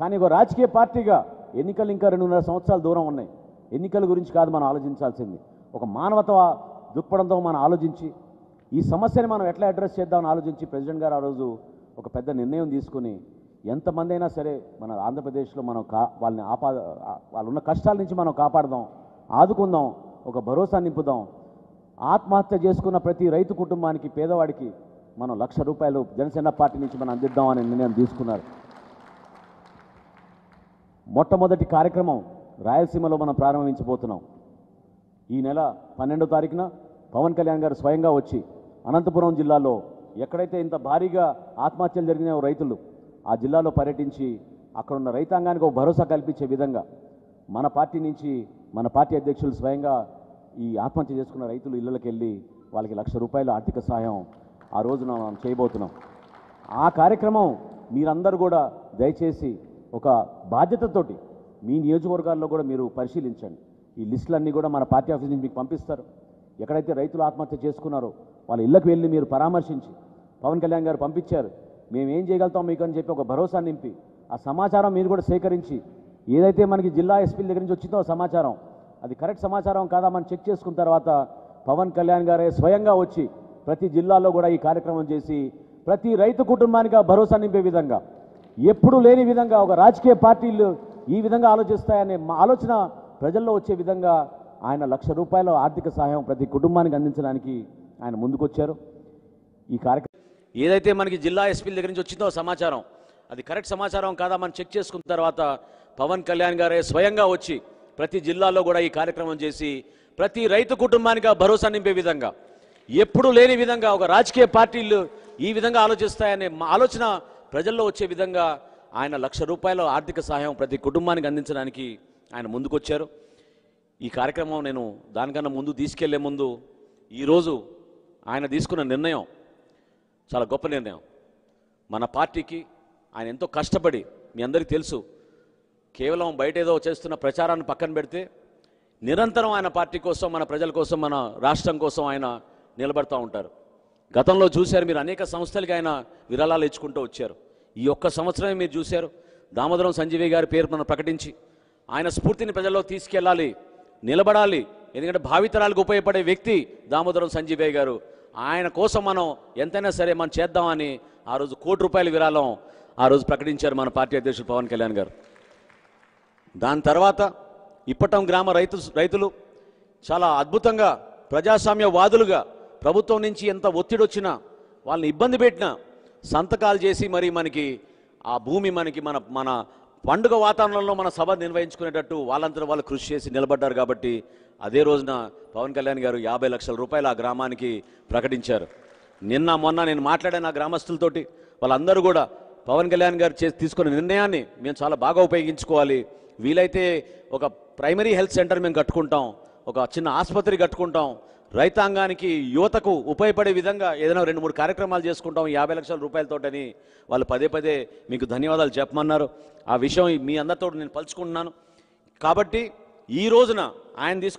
కానీ ఒక రాజకీయ పార్టీగా ఎన్నికలు ఇంకా రెండున్నర సంవత్సరాలు దూరం ఉన్నాయి ఎన్నికల గురించి కాదు మనం ఆలోచించాల్సింది ఒక మానవత దృక్పథంతో మనం ఆలోచించి ఈ సమస్యని మనం ఎట్లా అడ్రస్ చేద్దామని ఆలోచించి ప్రెసిడెంట్ గారు ఆ రోజు ఒక పెద్ద నిర్ణయం తీసుకుని ఎంతమంది అయినా సరే మన ఆంధ్రప్రదేశ్లో మనం కా వాళ్ళని ఆపా ఉన్న కష్టాల నుంచి మనం కాపాడదాం ఆదుకుందాం ఒక భరోసా నింపుదాం ఆత్మహత్య చేసుకున్న ప్రతి రైతు కుటుంబానికి పేదవాడికి మనం లక్ష రూపాయలు జనసేన పార్టీ నుంచి మనం అందిద్దాం అనే నిర్ణయం తీసుకున్నారు మొట్టమొదటి కార్యక్రమం రాయలసీమలో మనం ప్రారంభించబోతున్నాం ఈ నెల పన్నెండో తారీఖున పవన్ కళ్యాణ్ గారు స్వయంగా వచ్చి అనంతపురం జిల్లాలో ఎక్కడైతే ఇంత భారీగా ఆత్మహత్యలు జరిగిన రైతులు ఆ జిల్లాలో పర్యటించి అక్కడున్న రైతాంగానికి ఒక భరోసా కల్పించే విధంగా మన పార్టీ నుంచి మన పార్టీ అధ్యక్షులు స్వయంగా ఈ ఆత్మహత్య చేసుకున్న రైతులు ఇళ్ళకి వెళ్ళి వాళ్ళకి లక్ష రూపాయల ఆర్థిక సహాయం ఆ రోజున మనం చేయబోతున్నాం ఆ కార్యక్రమం మీరందరూ కూడా దయచేసి ఒక బాధ్యతతోటి మీ నియోజకవర్గాల్లో కూడా మీరు పరిశీలించండి ఈ లిస్టులన్నీ కూడా మన పార్టీ ఆఫీస్ నుంచి మీకు పంపిస్తారు ఎక్కడైతే రైతులు ఆత్మహత్య చేసుకున్నారో వాళ్ళ ఇళ్ళకి వెళ్ళి మీరు పరామర్శించి పవన్ కళ్యాణ్ గారు పంపించారు మేము ఏం చేయగలుగుతాం మీకు అని చెప్పి ఒక భరోసా నింపి ఆ సమాచారం మీరు కూడా సేకరించి ఏదైతే మనకి జిల్లా ఎస్పీల దగ్గర నుంచి వచ్చిందో సమాచారం అది కరెక్ట్ సమాచారం కాదా మనం చెక్ చేసుకున్న తర్వాత పవన్ కళ్యాణ్ గారే స్వయంగా వచ్చి ప్రతి జిల్లాలో కూడా ఈ కార్యక్రమం చేసి ప్రతి రైతు కుటుంబానికి ఆ భరోసా నింపే విధంగా ఎప్పుడు లేని విధంగా ఒక రాజకీయ పార్టీలు ఈ విధంగా ఆలోచిస్తాయనే మా ఆలోచన ప్రజల్లో వచ్చే విధంగా ఆయన లక్ష రూపాయల ఆర్థిక సహాయం ప్రతి కుటుంబానికి అందించడానికి ఆయన ముందుకొచ్చారు ఈ కార్యక్రమం ఏదైతే మనకి జిల్లా ఎస్పీల దగ్గర నుంచి వచ్చిందో సమాచారం అది కరెక్ట్ సమాచారం కాదా మనం చెక్ చేసుకున్న తర్వాత పవన్ కళ్యాణ్ గారే స్వయంగా వచ్చి ప్రతి జిల్లాలో కూడా ఈ కార్యక్రమం చేసి ప్రతి రైతు కుటుంబానికి భరోసా నింపే విధంగా ఎప్పుడు లేని విధంగా ఒక రాజకీయ పార్టీలు ఈ విధంగా ఆలోచిస్తాయనే మా ఆలోచన ప్రజల్లో వచ్చే విధంగా ఆయన లక్ష రూపాయల ఆర్థిక సహాయం ప్రతి కుటుంబానికి అందించడానికి ఆయన ముందుకొచ్చారు ఈ కార్యక్రమం నేను దానికన్నా ముందు తీసుకెళ్లే ముందు ఈరోజు ఆయన తీసుకున్న నిర్ణయం చాలా గొప్ప నిర్ణయం మన పార్టీకి ఆయన ఎంతో కష్టపడి మీ అందరికీ తెలుసు కేవలం బయట ఏదో చేస్తున్న ప్రచారాన్ని పక్కన పెడితే నిరంతరం ఆయన పార్టీ కోసం మన ప్రజల కోసం మన రాష్ట్రం కోసం ఆయన నిలబడతా ఉంటారు గతంలో చూశారు మీరు అనేక సంస్థలకి ఆయన విరాళాలు ఇచ్చుకుంటూ వచ్చారు ఈ ఒక్క సంవత్సరమే మీరు చూశారు దామోదరం సంజీవి గారి పేరు మనం ప్రకటించి ఆయన స్ఫూర్తిని ప్రజల్లో తీసుకెళ్ళాలి నిలబడాలి ఎందుకంటే భావితరాలకు ఉపయోగపడే వ్యక్తి దామోదరం సంజీవయ్య గారు ఆయన కోసం మనం ఎంతైనా సరే మనం చేద్దామని ఆ రోజు కోటి రూపాయల విరాళం ఆ రోజు ప్రకటించారు మన పార్టీ అధ్యక్షుడు పవన్ కళ్యాణ్ గారు దాని తర్వాత ఇప్పటం గ్రామ రైతు రైతులు చాలా అద్భుతంగా ప్రజాస్వామ్యవాదులుగా ప్రభుత్వం నుంచి ఎంత ఒత్తిడి వచ్చినా వాళ్ళని ఇబ్బంది పెట్టినా సంతకాలు చేసి మరి మనకి ఆ భూమి మనకి మన మన పండుగ వాతావరణంలో మన సభ నిర్వహించుకునేటట్టు వాళ్ళంతా వాళ్ళు కృషి చేసి నిలబడ్డారు కాబట్టి అదే రోజున పవన్ కళ్యాణ్ గారు యాభై లక్షల రూపాయలు ఆ గ్రామానికి ప్రకటించారు నిన్న మొన్న నేను మాట్లాడాను ఆ గ్రామస్తులతోటి వాళ్ళందరూ కూడా పవన్ కళ్యాణ్ గారు చేసి తీసుకున్న నిర్ణయాన్ని మేము చాలా బాగా ఉపయోగించుకోవాలి వీలైతే ఒక ప్రైమరీ హెల్త్ సెంటర్ మేము కట్టుకుంటాం ఒక చిన్న ఆసుపత్రి కట్టుకుంటాం రైతాంగానికి యువతకు ఉపయోగపడే విధంగా ఏదైనా రెండు మూడు కార్యక్రమాలు చేసుకుంటాం యాభై లక్షల రూపాయలతోటని వాళ్ళు పదే పదే మీకు ధన్యవాదాలు చెప్పమన్నారు ఆ విషయం మీ అందరితో నేను పలుచుకుంటున్నాను కాబట్టి ఈ రోజున ఆయన తీసుకు